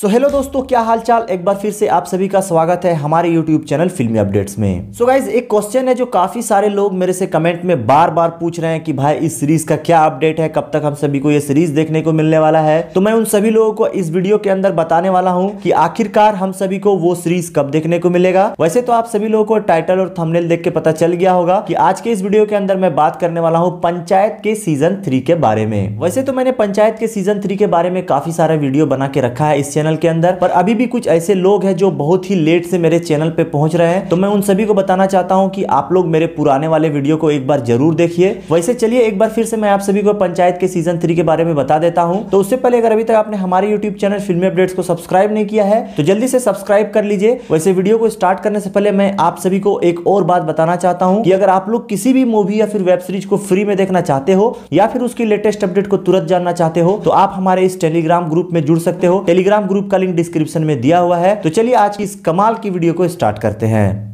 सो so, hello दोस्तों क्या हालचाल एक बार फिर से आप सभी का स्वागत है हमारे यूट्यूब चैनल फिल्मी अपडेट्स में सो so गाइज एक क्वेश्चन है जो काफ़ी सारे लोग मेरे से कमेंट में बार बार पूछ रहे हैं कि भाई इस सीरीज का क्या अपडेट है कब तक हम सभी को ये सीरीज देखने को मिलने वाला है तो मैं उन सभी लोगों को इस वीडियो के अंदर बताने वाला हूँ की आखिरकार हम सभी को वो सीरीज कब देखने को मिलेगा वैसे तो आप सभी लोगों को टाइटल और थमनेल देख के पता चल गया होगा की आज के इस वीडियो के अंदर मैं बात करने वाला हूँ पंचायत के सीजन थ्री के बारे में वैसे तो मैंने पंचायत के सीजन थ्री के बारे में काफी सारा वीडियो बना के रखा है इस चैनल चैनल के अंदर पर अभी भी कुछ ऐसे लोग हैं जो बहुत ही लेट से मेरे चैनल पे पहुंच रहे हैं तो मैं उन सभी को बताना चाहता हूं कि आप लोग मेरे पुराने वाले वीडियो को एक बार जरूर देखिए वैसे चलिए एक बार फिर से मैं आप सभी को पंचायत के सीजन थ्री के बारे में बता देता हूँ तो उससे पहले अगर अभी तक आपने हमारे यूट्यूब चैनल फिल्म अपडेट्स को सब्सक्राइब नहीं किया है तो जल्दी से सब्सक्राइब कर लीजिए वैसे वीडियो को स्टार्ट करने से पहले मैं आप सभी को एक और बात बताना चाहता हूँ कि अगर आप लोग किसी भी मूवी या फिर वेब सीरीज को फ्री में देखना चाहते हो या फिर उसकी लेटेस्ट अपडेट को तुरंत जानना चाहते हो तो आप हमारे इस टेलीग्राम ग्रुप में जुड़ सकते हो टेलीग्राम ग्रुप ग्रुप का लिंक डिस्क्रिप्शन में दिया हुआ है तो चलिए आज की इस कमाल की वीडियो को स्टार्ट करते हैं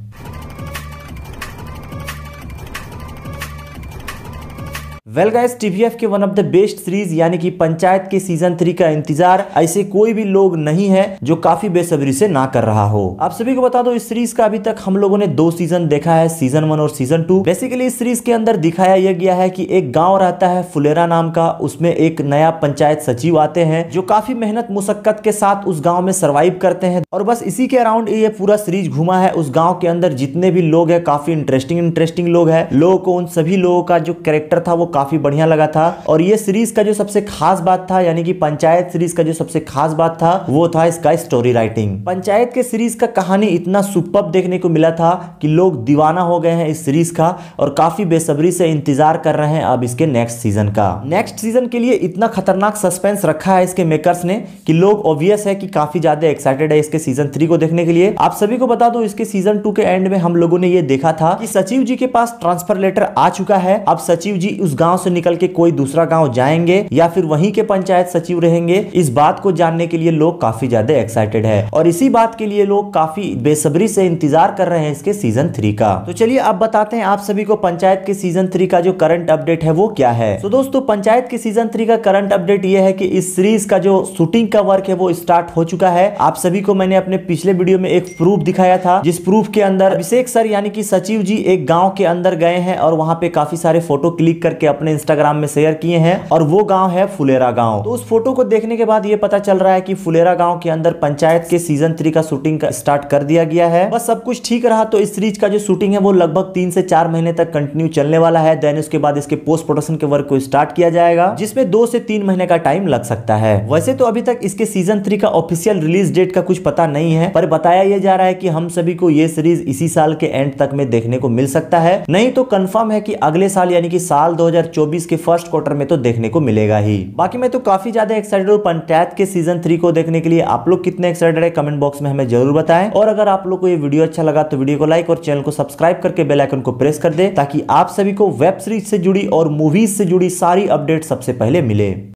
वेल गाइस टीवीएफ के one of the best series यानी कि पंचायत के सीजन थ्री का इंतजार ऐसे कोई भी लोग नहीं है जो काफी बेसब्री से ना कर रहा हो आप सभी को बता दो इस सीरीज का अभी तक हम लोगों ने दो सीजन देखा है सीजन वन और सीजन टू बेसिकली इस सीरीज के अंदर दिखाया यह गया है कि एक गाँव रहता है फुलेरा नाम का उसमें एक नया पंचायत सचिव आते हैं जो काफी मेहनत मुशक्कत के साथ उस गाँव में सर्वाइव करते हैं और बस इसी के अराउंड ये पूरा सीरीज घुमा है उस गाँव के अंदर जितने भी लोग है काफी इंटरेस्टिंग इंटरेस्टिंग लोग है लोगों को उन सभी लोगों का जो कैरेक्टर था वो काफी काफ़ी बढ़िया लगा था और ये सीरीज का जो सबसे खास बात था यानी कि पंचायत सीरीज का जो सबसे खास बात था वो था इसका स्टोरी राइटिंग पंचायत के सीरीज का कहानी इतना सुपर देखने को मिला था कि लोग दीवाना हो गए हैं इस सीरीज का और काफ़ी बेसब्री से इंतजार कर रहे हैं अब इसके नेक्स्ट सीजन का नेक्स्ट सीजन के लिए इतना खतरनाक सस्पेंस रखा है इसके मेकर्स ने कि लोग ऑब्वियस है कि काफ़ी ज़्यादा एक्साइटेड है इसके सीजन थ्री को देखने के लिए आप सभी को बता दो इसके सीजन टू के एंड में हम लोगों ने ये देखा था कि सचिव जी के पास ट्रांसफर लेटर आ चुका है अब सचिव जी उस गांव गांव से निकल के कोई दूसरा गांव जाएंगे या फिर वहीं के पंचायत सचिव रहेंगे इस बात को जानने के लिए लोग काफी ज्यादा एक्साइटेड है और इसी बात के लिए लोग काफी बेसब्री से इंतजार कर रहे हैं इसके सीजन थ्री का तो चलिए अब बताते हैं आप सभी को पंचायत के सीजन थ्री का जो करंट अपडेट है वो क्या है तो दोस्तों पंचायत के सीजन थ्री का करंट अपडेट ये है की इस सीरीज का जो शूटिंग का वर्क है वो स्टार्ट हो चुका है आप सभी को मैंने अपने पिछले वीडियो में एक प्रूफ दिखाया था जिस प्रूफ के अंदर अभिषेक सर यानी कि सचिव जी एक गाँव के अंदर गए हैं और वहाँ पे काफी सारे फोटो क्लिक करके अपने अपने इंस्टाग्राम में शेयर किए हैं और वो गांव है फुलेरा गांव तो उस फोटो को देखने के बाद ये पता चल रहा है कि फुलेरा गांव के अंदर पंचायत के सीजन थ्री का शूटिंग स्टार्ट कर दिया गया है बस सब कुछ ठीक रहा तो इस सीरीज का जो शूटिंग है वो लगभग तीन से चार महीने तक कंटिन्यू चलने वाला है देन उसके बाद इसके पोस्ट प्रोडक्शन के वर्क को स्टार्ट किया जाएगा जिसमें दो से तीन महीने का टाइम लग सकता है वैसे तो अभी तक इसके सीजन थ्री का ऑफिशियल रिलीज डेट का कुछ पता नहीं है पर बताया यह जा रहा है की हम सभी को ये सीरीज इसी साल के एंड तक में देखने को मिल सकता है नहीं तो कंफर्म है कि अगले साल यानी कि साल 2024 2024 के फर्स्ट क्वार्टर में तो देखने को मिलेगा ही बाकी मैं तो काफी ज्यादा एक्साइटेड हूँ पंचायत के सीजन थ्री को देखने के लिए आप लोग कितने एक्साइटेड है कमेंट बॉक्स में हमें जरूर बताएं और अगर आप लोग को ये वीडियो अच्छा लगा तो वीडियो को लाइक और चैनल को सब्सक्राइब करके बेलाइकन को प्रेस कर दे ताकि आप सभी को वेब सीरीज से जुड़ी और मूवीज से जुड़ी सारी अपडेट सबसे पहले मिले